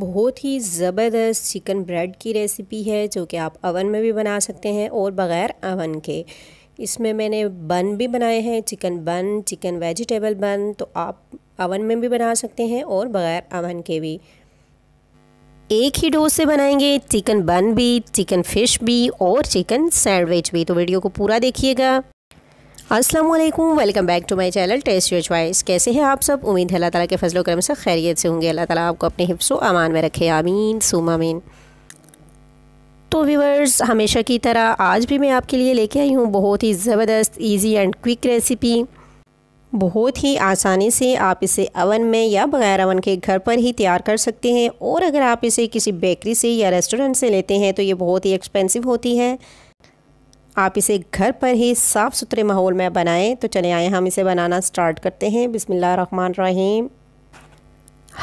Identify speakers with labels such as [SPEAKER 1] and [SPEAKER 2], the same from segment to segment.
[SPEAKER 1] बहुत ही ज़बरदस्त chicken bread की रेसिपी है जो कि आप अवन में भी बना सकते हैं और बग़ैर अवन के इसमें मैंने बन भी बनाए हैं चिकन बन चिकन वेजिटेबल बन तो आप अवन में भी बना सकते हैं और बग़ैर अवन के भी एक ही डोज से बनाएंगे चिकन बन भी चिकन फ़िश भी और चिकन सैंडविच भी तो वीडियो को पूरा देखिएगा असलम welcome back to my channel taste your choice कैसे हैं आप सब उम्मीद है अल्लाह ताला के फजलो करम से खैरियत से होंगे अल्लाह ताला आपको अपने हिफ्सों अमान में रखे आमीन सुम आमीन तो व्यूवर्स हमेशा की तरह आज भी मैं आपके लिए लेके आई हूँ बहुत ही ज़बरदस्त ईजी एंड क्विक रेसिपी बहुत ही आसानी से आप इसे अवन में या बगैर अवन के घर पर ही तैयार कर सकते हैं और अगर आप इसे किसी बेकरी से या रेस्टोरेंट से लेते हैं तो ये बहुत ही एक्सपेंसिव होती है आप इसे घर पर ही साफ़ सुथरे माहौल में बनाएं तो चले आएँ हम इसे बनाना स्टार्ट करते हैं रहीम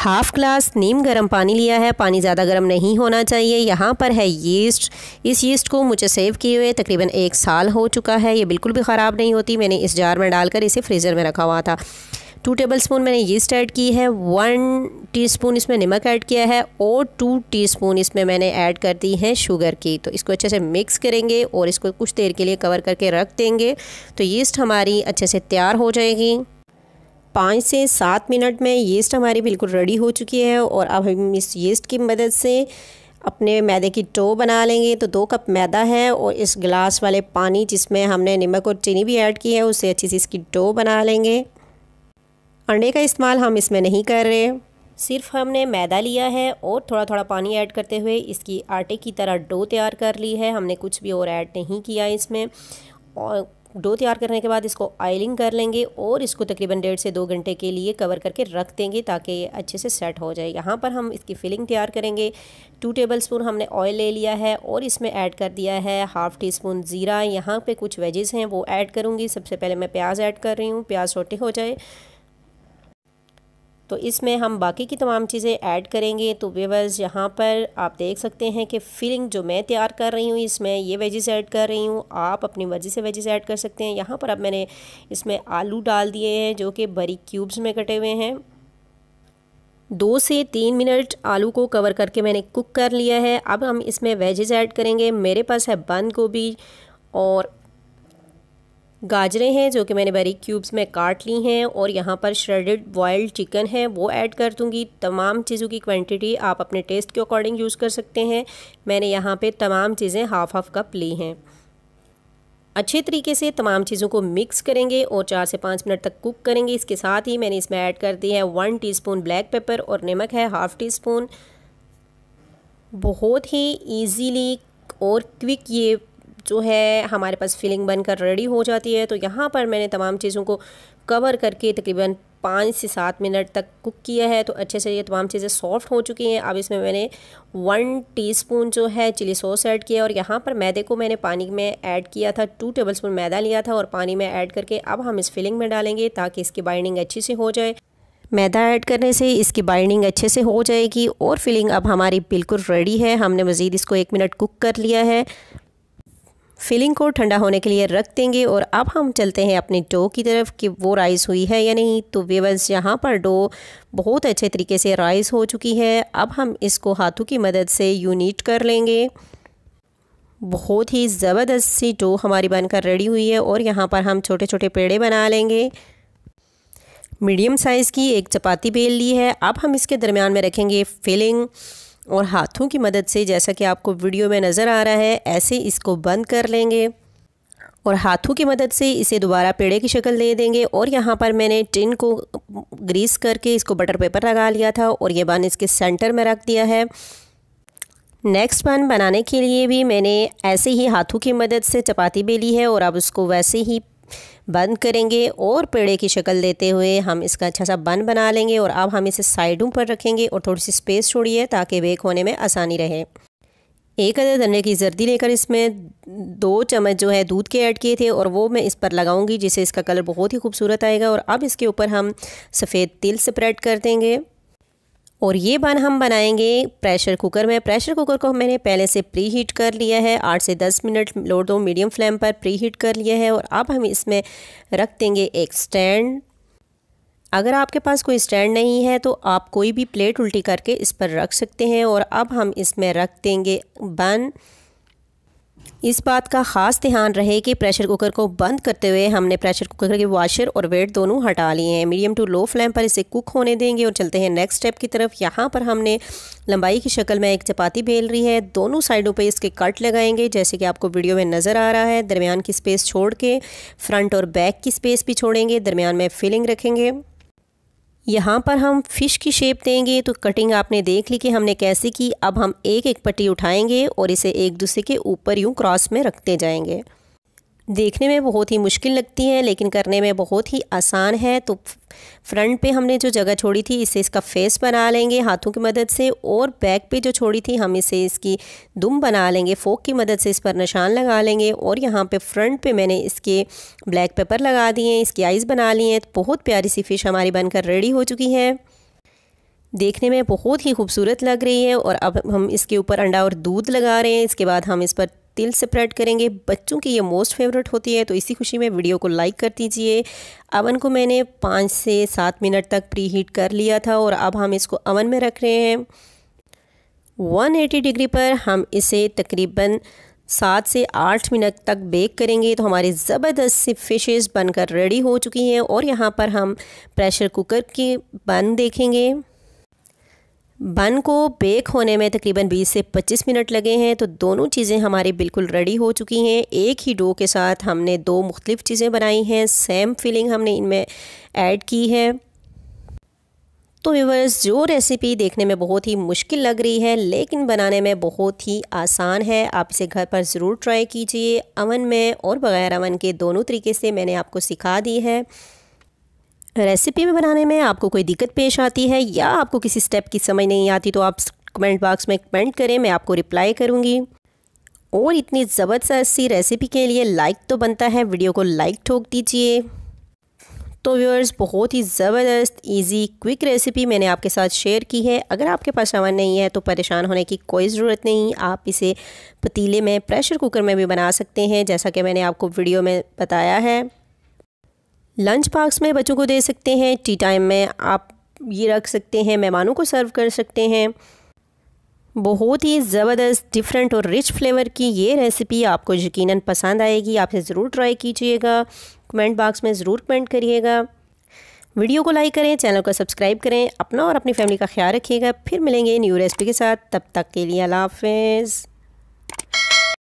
[SPEAKER 1] हाफ़ ग्लास नीम गर्म पानी लिया है पानी ज़्यादा गर्म नहीं होना चाहिए यहाँ पर है यीस्ट इस यीस्ट को मुझे सेव किए हुए तकरीबन एक साल हो चुका है ये बिल्कुल भी ख़राब नहीं होती मैंने इस जार में डालकर इसे फ्रीज़र में रखा हुआ था टू टेबल स्पून मैंने यीस्ट ऐड की है वन टीस्पून इसमें नमक ऐड किया है और टू टीस्पून इसमें मैंने ऐड कर दी है शुगर की तो इसको अच्छे से मिक्स करेंगे और इसको कुछ देर के लिए कवर करके रख देंगे तो यीस्ट हमारी अच्छे से तैयार हो जाएगी पाँच से सात मिनट में यीस्ट हमारी बिल्कुल रेडी हो चुकी है और अब हम इस यीस्ट की मदद से अपने मैदे की टो बना लेंगे तो दो कप मैदा है और इस गिलास वाले पानी जिसमें हमने नमक और चीनी भी ऐड की है उससे अच्छी सी इसकी टो बना लेंगे अंडे का इस्तेमाल हम इसमें नहीं कर रहे सिर्फ हमने मैदा लिया है और थोड़ा थोड़ा पानी ऐड करते हुए इसकी आटे की तरह डो तैयार कर ली है हमने कुछ भी और ऐड नहीं किया इसमें और डो तैयार करने के बाद इसको आयलिंग कर लेंगे और इसको तकरीबन डेढ़ से दो घंटे के लिए कवर करके रख देंगे ताकि ये अच्छे से सेट हो जाए यहाँ पर हम इसकी फिलिंग तैयार करेंगे टू टेबल स्पून हमने ऑयल ले लिया है और इसमें ऐड कर दिया है हाफ़ टी स्पून ज़ीरा यहाँ पे कुछ वेजेस हैं वो ऐड करूँगी सबसे पहले मैं प्याज ऐड कर रही हूँ प्याज छोटे हो जाए तो इसमें हम बाकी की तमाम चीज़ें ऐड करेंगे तो वेवर्स यहाँ पर आप देख सकते हैं कि फिलिंग जो मैं तैयार कर रही हूँ इसमें ये वेजेस ऐड कर रही हूँ आप अपनी मर्ज़ी से वेजेस ऐड कर सकते हैं यहाँ पर अब मैंने इसमें आलू डाल दिए हैं जो कि बरी क्यूब्स में कटे हुए हैं दो से तीन मिनट आलू को कवर करके मैंने कुक कर लिया है अब हम इसमें वेजेज ऐड करेंगे मेरे पास है बंद गोभी और गाजरें हैं जो कि मैंने बारीक क्यूब्स में काट ली हैं और यहाँ पर श्रेडेड बॉयल्ड चिकन है वो ऐड कर दूँगी तमाम चीज़ों की क्वांटिटी आप अपने टेस्ट के अकॉर्डिंग यूज़ कर सकते हैं मैंने यहाँ पे तमाम चीज़ें हाफ़ हाफ़ कप ली हैं अच्छे तरीके से तमाम चीज़ों को मिक्स करेंगे और चार से पाँच मिनट तक कुक करेंगे इसके साथ ही मैंने इसमें ऐड कर दी है वन टी ब्लैक पेपर और नमक है हाफ़ टी स्पून बहुत ही ईजीली और क्विक ये जो है हमारे पास फिलिंग बनकर रेडी हो जाती है तो यहाँ पर मैंने तमाम चीज़ों को कवर करके तकरीबन पाँच से सात मिनट तक कुक किया है तो अच्छे से ये तमाम चीज़ें सॉफ्ट हो चुकी हैं अब इसमें मैंने वन टीस्पून जो है चिली सॉस ऐड किया और यहाँ पर मैदे को मैंने पानी में ऐड किया था टू टेबलस्पून मैदा लिया था और पानी में ऐड करके अब हम इस फिलिंग में डालेंगे ताकि इसकी बाइंडिंग अच्छी से हो जाए मैदा ऐड करने से इसकी बाइंडिंग अच्छे से हो जाएगी और फिलिंग अब हमारी बिल्कुल रेडी है हमने मज़ीद इसको एक मिनट कुक कर लिया है फिलिंग को ठंडा होने के लिए रख देंगे और अब हम चलते हैं अपने डो की तरफ कि वो राइस हुई है या नहीं तो वेवर्स यहाँ पर डो बहुत अच्छे तरीके से राइस हो चुकी है अब हम इसको हाथों की मदद से यूनिट कर लेंगे बहुत ही ज़बरदस्त सी डो हमारी बनकर रेडी हुई है और यहाँ पर हम छोटे छोटे पेड़े बना लेंगे मीडियम साइज़ की एक चपाती बेल ली है अब हम इसके दरमियान में रखेंगे फिलिंग और हाथों की मदद से जैसा कि आपको वीडियो में नज़र आ रहा है ऐसे इसको बंद कर लेंगे और हाथों की मदद से इसे दोबारा पेड़े की शक्ल दे देंगे और यहाँ पर मैंने टिन को ग्रीस करके इसको बटर पेपर लगा लिया था और ये बन इसके सेंटर में रख दिया है नेक्स्ट बन बनाने के लिए भी मैंने ऐसे ही हाथों की मदद से चपाती बेली है और अब उसको वैसे ही बंद करेंगे और पेड़े की शक्ल देते हुए हम इसका अच्छा सा बन बना लेंगे और अब हम इसे साइडों पर रखेंगे और थोड़ी सी स्पेस छोड़िए ताकि बेक होने में आसानी रहे एक अदर धनिया की जर्दी लेकर इसमें दो चम्मच जो है दूध के ऐड किए थे और वो मैं इस पर लगाऊंगी जिससे इसका कलर बहुत ही खूबसूरत आएगा और अब इसके ऊपर हम सफ़ेद तिल स्प्रेड कर देंगे और ये बन हम बनाएंगे प्रेशर कुकर में प्रेशर कुकर को मैंने पहले से प्री हीट कर लिया है आठ से दस मिनट लो दो मीडियम फ्लेम पर प्री हीट कर लिया है और अब हम इसमें रख देंगे एक स्टैंड अगर आपके पास कोई स्टैंड नहीं है तो आप कोई भी प्लेट उल्टी करके इस पर रख सकते हैं और अब हम इसमें रख देंगे बन इस बात का खास ध्यान रहे कि प्रेशर कुकर को बंद करते हुए हमने प्रेशर कुकर के वाशर और वेट दोनों हटा लिए हैं मीडियम टू लो फ्लेम पर इसे कुक होने देंगे और चलते हैं नेक्स्ट स्टेप की तरफ यहाँ पर हमने लंबाई की शक्ल में एक चपाती बेल रही है दोनों साइडों पर इसके कट लगाएंगे जैसे कि आपको वीडियो में नज़र आ रहा है दरमियान की स्पेस छोड़ के फ्रंट और बैक की स्पेस भी छोड़ेंगे दरमियान में फिलिंग रखेंगे यहाँ पर हम फ़िश की शेप देंगे तो कटिंग आपने देख ली कि हमने कैसे की अब हम एक एक पट्टी उठाएंगे और इसे एक दूसरे के ऊपर यूँ क्रॉस में रखते जाएंगे देखने में बहुत ही मुश्किल लगती है लेकिन करने में बहुत ही आसान है तो फ्रंट पे हमने जो जगह छोड़ी थी इससे इसका फेस बना लेंगे हाथों की मदद से और बैक पे जो छोड़ी थी हम इसे इसकी दुम बना लेंगे फोक की मदद से इस पर निशान लगा लेंगे और यहाँ पे फ्रंट पे मैंने इसके ब्लैक पेपर लगा दिए इसकी आइज़ बना ली हैं तो बहुत प्यारी सी फ़िश हमारी बनकर रेडी हो चुकी है देखने में बहुत ही खूबसूरत लग रही है और अब हम इसके ऊपर अंडा और दूध लगा रहे हैं इसके बाद हम इस पर तिल स्प्रेड करेंगे बच्चों की ये मोस्ट फेवरेट होती है तो इसी खुशी में वीडियो को लाइक कर दीजिए अवन को मैंने पाँच से सात मिनट तक प्री हीट कर लिया था और अब हम इसको अवन में रख रहे हैं 180 डिग्री पर हम इसे तकरीबन सात से आठ मिनट तक बेक करेंगे तो हमारी ज़बरदस्त से फिशेज़ बनकर रेडी हो चुकी हैं और यहाँ पर हम प्रेशर कुकर की बन देखेंगे बन को बेक होने में तकरीबन 20 से 25 मिनट लगे हैं तो दोनों चीज़ें हमारी बिल्कुल रेडी हो चुकी हैं एक ही डो के साथ हमने दो मुख्तलिफ़ चीज़ें बनाई हैं सेम फीलिंग हमने इनमें ऐड की है तो व्यूवर्स जो रेसिपी देखने में बहुत ही मुश्किल लग रही है लेकिन बनाने में बहुत ही आसान है आप इसे घर पर ज़रूर ट्राई कीजिए अवन में और बग़ैर अवन के दोनों तरीके से मैंने आपको सिखा दी है रेसिपी में बनाने में आपको कोई दिक्कत पेश आती है या आपको किसी स्टेप की समझ नहीं आती तो आप कमेंट बॉक्स में कमेंट करें मैं आपको रिप्लाई करूँगी और इतनी ज़बरदस्त सी रेसिपी के लिए लाइक तो बनता है वीडियो को लाइक ठोक दीजिए तो व्यूअर्स बहुत ही ज़बरदस्त इजी क्विक रेसिपी मैंने आपके साथ शेयर की है अगर आपके पास अवन नहीं है तो परेशान होने की कोई ज़रूरत नहीं आप इसे पतीले में प्रेशर कुकर में भी बना सकते हैं जैसा कि मैंने आपको वीडियो में बताया है लंच बॉक्स में बच्चों को दे सकते हैं टी टाइम में आप ये रख सकते हैं मेहमानों को सर्व कर सकते हैं बहुत ही ज़बरदस्त डिफरेंट और रिच फ्लेवर की ये रेसिपी आपको यकीनन पसंद आएगी आप इसे ज़रूर ट्राई कीजिएगा कमेंट बॉक्स में ज़रूर कमेंट करिएगा वीडियो को लाइक करें चैनल को सब्सक्राइब करें अपना और अपनी फैमिली का ख्याल रखिएगा फिर मिलेंगे न्यू रेसिपी के साथ तब तक के लिए अला हाफिज़